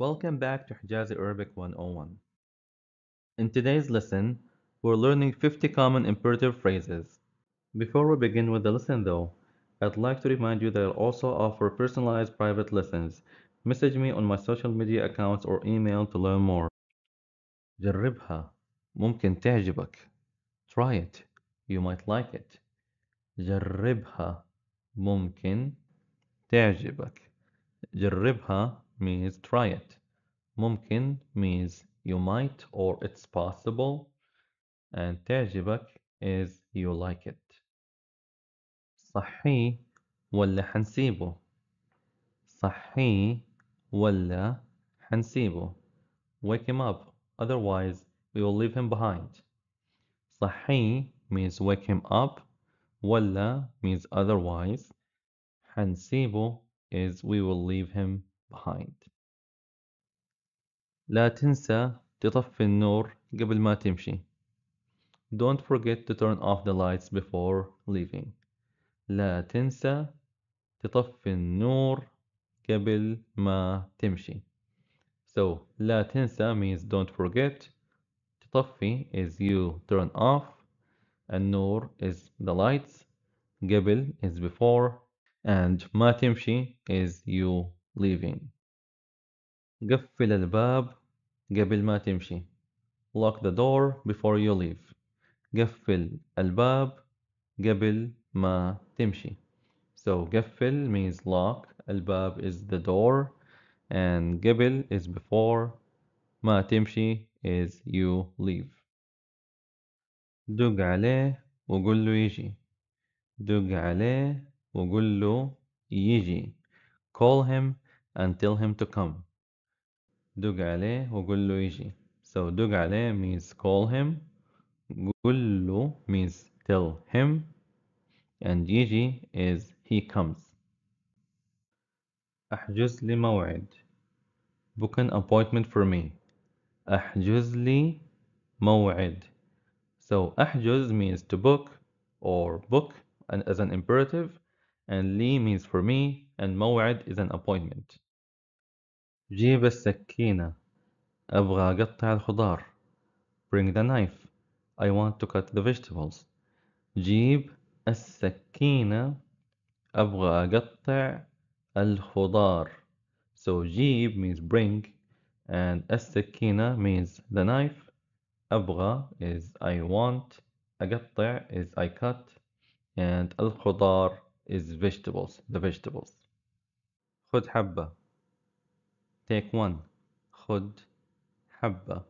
Welcome back to Hijazi Arabic 101. In today's lesson, we're learning 50 common imperative phrases. Before we begin with the lesson though, I'd like to remind you that I also offer personalized private lessons. Message me on my social media accounts or email to learn more. جربها ممكن تعجبك Try it you might like it جربها ممكن تعجبك جربها means try it ممكن means you might or it's possible and تعجبك is you like it صحي ولا حنسيبه صحي ولا حنسيبه wake him up otherwise we will leave him behind صحي means wake him up ولا means otherwise حنسيبه is we will leave him behind لا تنسى تطفي النور قبل ما تمشي Don't forget to turn off the lights before leaving لا تنسى تطفي النور قبل ما تمشي So لا تنسى means don't forget تطفي is you turn off النور is the lights قبل is before and ما تمشي is you leaving قفل الباب قبل ما تمشي lock the door before you leave قفل الباب قبل ما تمشي so قفل means lock الباب is the door and قبل is before ما تمشي is you leave دق عليه وقول له يجي دق عليه وقول له يجي call him and tell him to come. دق عليه وقول له يجي. So دق عليه means call him. قول له means tell him. And يجي is he comes. أحجز لي موعد. Book an appointment for me. أحجز لي موعد. So أحجز means to book or book and as an imperative and لي means for me and موعد is an appointment. جيب السكينة. أبغى أقطع الخضار. Bring the knife. I want to cut the vegetables. جيب السكينة. أبغى أقطع الخضار. So جيب means bring and السكينة means the knife. أبغى is I want. أقطع is I cut and الخضار is vegetables the vegetables. خذ حبة take one خد حبة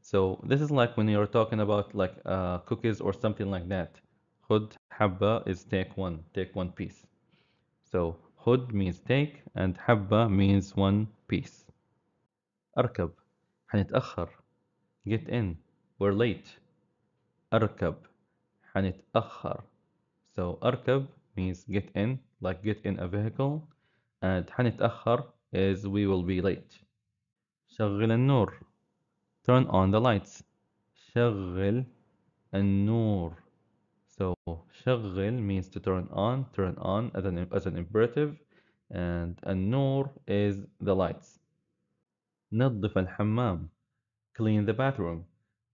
so this is like when you're talking about like uh, cookies or something like that خد حبة is take one take one piece so خد means take and حبة means one piece أركب حنتأخر get in we're late أركب حنتأخر so أركب means get in like get in a vehicle and حنتأخر as we will be late شغل النور turn on the lights شغل النور so شغل means to turn on turn on as an, as an imperative and النور is the lights نظف الحمام clean the bathroom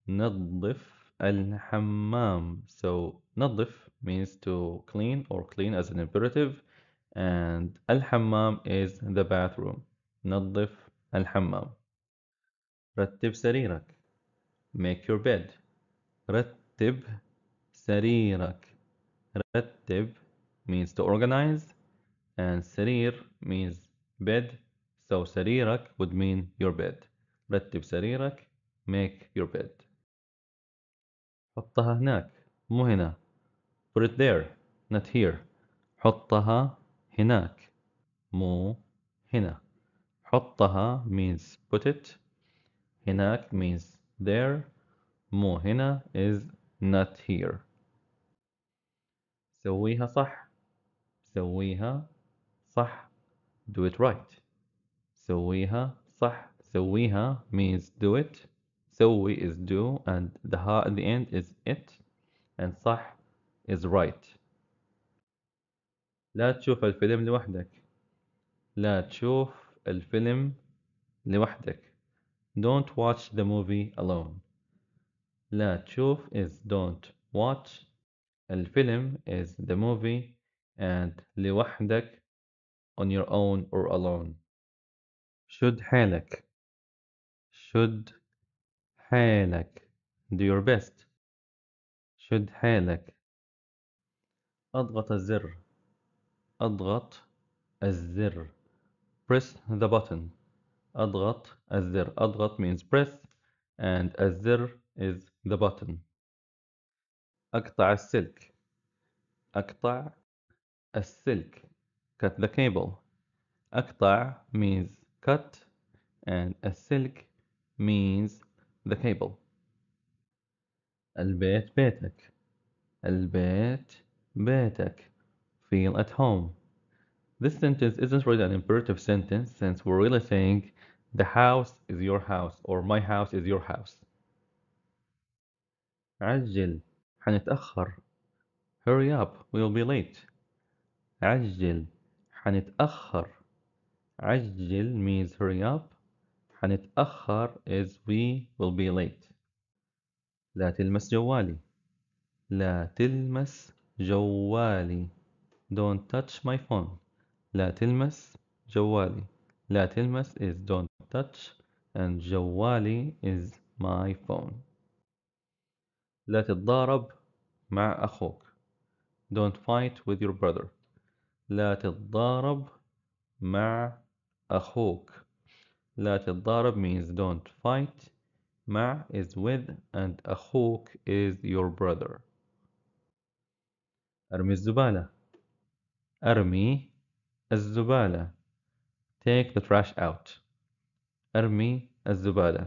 نظف الحمام so نظف means to clean or clean as an imperative and الحمام is the bathroom نظف الحمام رتب سريرك make your bed رتب سريرك رتب means to organize and سرير means bed so سريرك would mean your bed رتب سريرك make your bed حطها هناك مو هنا put it there not here حطها هناك مو هنا حطها means put it هناك means there مو هنا is not here سويها صح سويها صح do it right سويها صح سويها means do it سوي is do and the ha at the end is it and صح is right لا تشوف الفيلم لوحدك لا تشوف الفيلم لوحدك don't watch the movie alone لا تشوف is don't watch الفيلم is the movie and لوحدك on your own or alone شد حالك شد حالك do your best شد حالك اضغط الزر أضغط الزر press the button أضغط الزر أضغط means press and الزر is the button أقطع السلك أقطع السلك cut the cable أقطع means cut and السلك means the cable البيت بيتك البيت بيتك feel at home. This sentence isn't really an imperative sentence since we're really saying the house is your house or my house is your house. عجل حنتأخر Hurry up, we'll be late. عجل حنتأخر عجل means hurry up حنتأخر is we will be late لا تلمس جوالي لا تلمس جوالي don't touch my phone لا تلمس جوالي لا تلمس is don't touch and جوالي is my phone لا تتضارب مع أخوك don't fight with your brother لا تتضارب مع أخوك لا تتضارب means don't fight مع is with and أخوك is your brother أرمي الزبالة أرمي الزبالة take the trash out أرمي الزبالة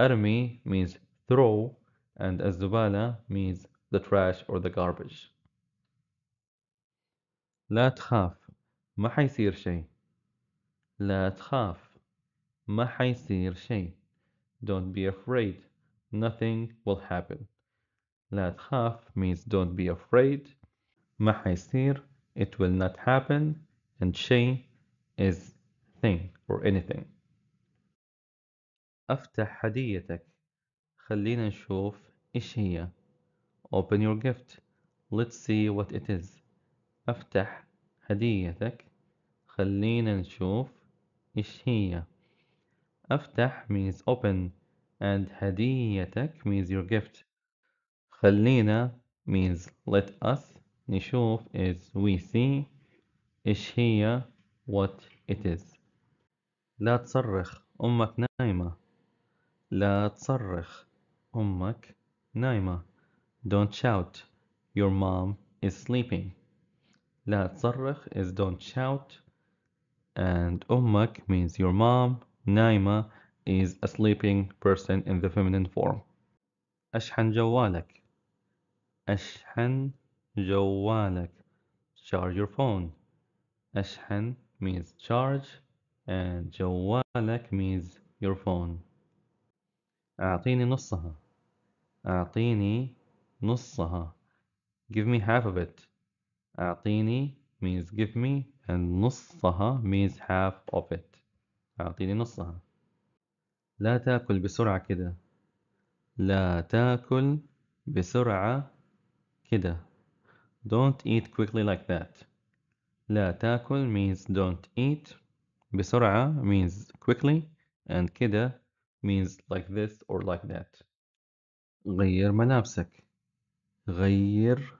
أرمي means throw and الزبالة means the trash or the garbage لا تخاف ما حيصير شيء لا تخاف ما حيصير شيء don't be afraid nothing will happen لا تخاف means don't be afraid ما حيصير it will not happen, and she is thing or anything. افتح هديتك خلينا نشوف إيش هي Open your gift Let's see what it is افتح هديتك خلينا نشوف إيش هي افتح means open and هديتك means your gift خلينا means let us نشوف is we see إيش هي uh, what it is لا تصرخ أمك نايمة لا تصرخ أمك نايمة don't shout your mom is sleeping لا تصرخ is don't shout and أمك means your mom نايمة is a sleeping person in the feminine form أشحن جوالك أشحن جوالك charge your phone أشحن means charge and جوالك means your phone أعطيني نصها أعطيني نصها give me half of it أعطيني means give me and نصها means half of it أعطيني نصها لا تاكل بسرعة كده لا تاكل بسرعة كده Don't eat quickly like that. لا تاكل means don't eat. بسرعة means quickly. And كده means like this or like that. غير ملابسك. غير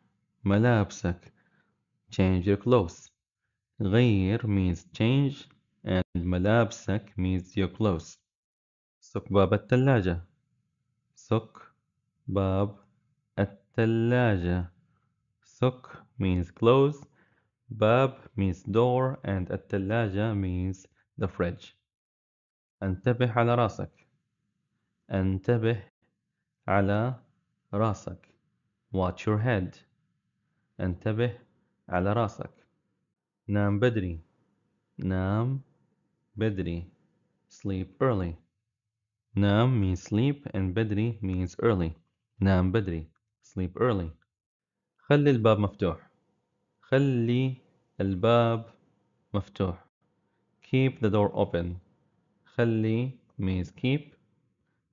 ملابسك. Change your clothes. غير means change and ملابسك means your clothes. سك باب الثلاجة. سك باب Suk means close, Bab means door, and الثلاجة means the fridge. انتبه على راسك. انتبه على راسك. Watch your head. انتبه على راسك. نام بدري. نام بدري. Sleep early. نام means sleep and بدري means early. نام بدري. Sleep early. خلي الباب مفتوح خلي الباب مفتوح keep the door open خلي means keep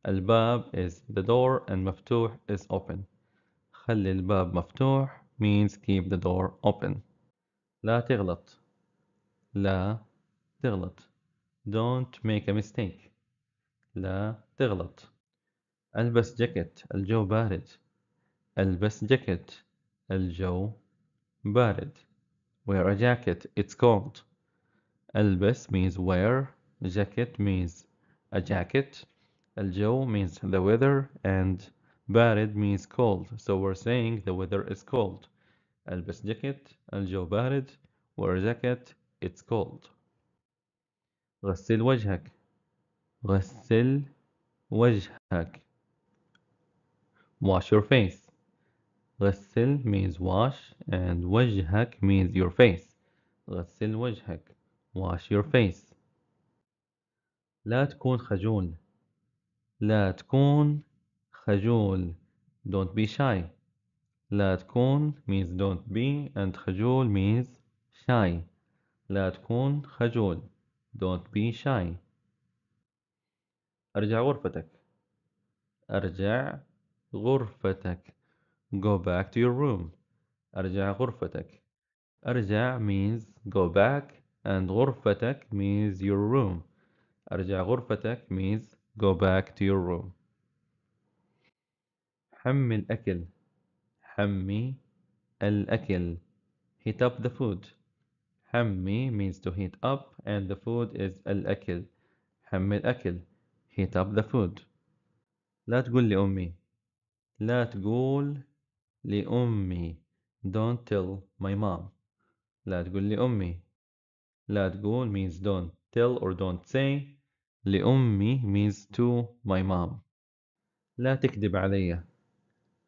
الباب is the door and مفتوح is open خلي الباب مفتوح means keep the door open لا تغلط لا تغلط don't make a mistake لا تغلط البس جاكيت الجو بارد البس جاكيت الجو بارد Wear a jacket. It's cold. Elbis means wear. Jacket means a jacket. الجو means the weather and بارد means cold. So we're saying the weather is cold. البس jacket. الجو بارد. Wear a jacket. It's cold. غسل وجهك. غسل وجهك. Wash your face. غسل means wash and وجهك means your face غسل وجهك wash your face لا تكون خجول لا تكون خجول don't be shy لا تكون means don't be and خجول means shy لا تكون خجول don't be shy ارجع غرفتك ارجع غرفتك Go back to your room. أرجع غرفتك. أرجع means go back and غرفتك means your room. أرجع غرفتك means go back to your room. حمي الأكل. حمي الأكل. Heat up the food. حمي means to heat up and the food is الأكل. حمي الأكل. Heat up the food. لا تقول لأمي. لا تقول لأمي don't tell my mom لا تقول لأمي لا تقول means don't tell or don't say لأمي means to my mom لا تكذب علي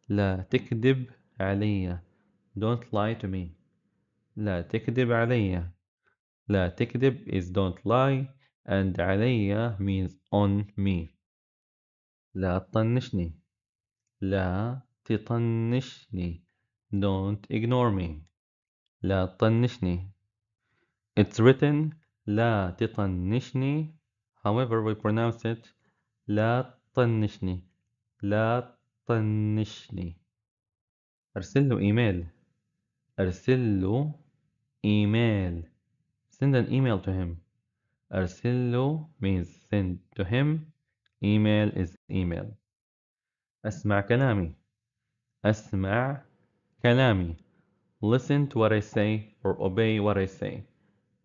لا تكذب علي don't lie to me لا تكذب علي لا تكذب is don't lie and علي means on me لا تطنشني لا تطنشني don't ignore me لا تطنشني it's written لا تطنشني however we pronounce it لا تطنشني لا تطنشني ارسل له ايميل ارسل له ايميل send an email to him ارسل له means send to him email is email اسمع كلامي أسمع كلامي. Listen to what I say or obey what I say.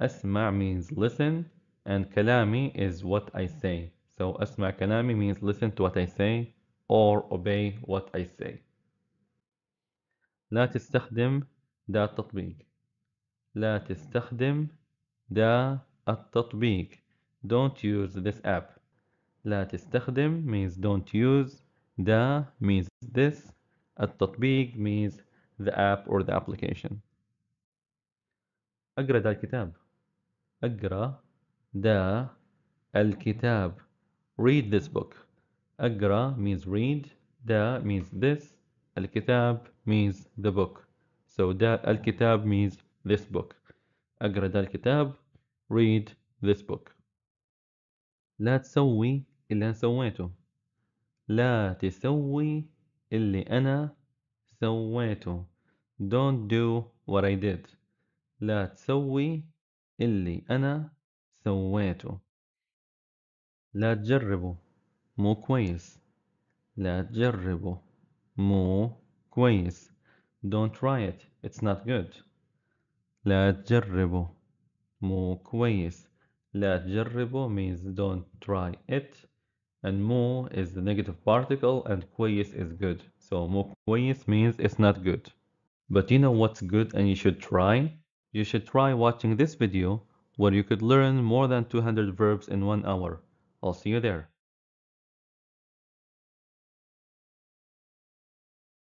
أسمع means listen and كلامي is what I say. So أسمع كلامي means listen to what I say or obey what I say. لا تستخدم دا التطبيق. لا تستخدم دا التطبيق. Don't use this app. لا تستخدم means don't use. دا means this. التطبيق means the app or the application أقرأ دا الكتاب أقرأ دا الكتاب read this book أقرأ means read دا means this الكتاب means the book so دا الكتاب means this book أقرأ دا الكتاب read this book لا تسوي إلا سويته لا تسوي اللي أنا سويته don't do what I did لا تسوي اللي أنا سويته لا تجربه مو كويس لا تجربه مو كويس don't try it it's not good لا تجربه مو كويس لا تجربه means don't try it and mu is the negative particle and quais is good so mu quais means it's not good but you know what's good and you should try you should try watching this video where you could learn more than 200 verbs in one hour I'll see you there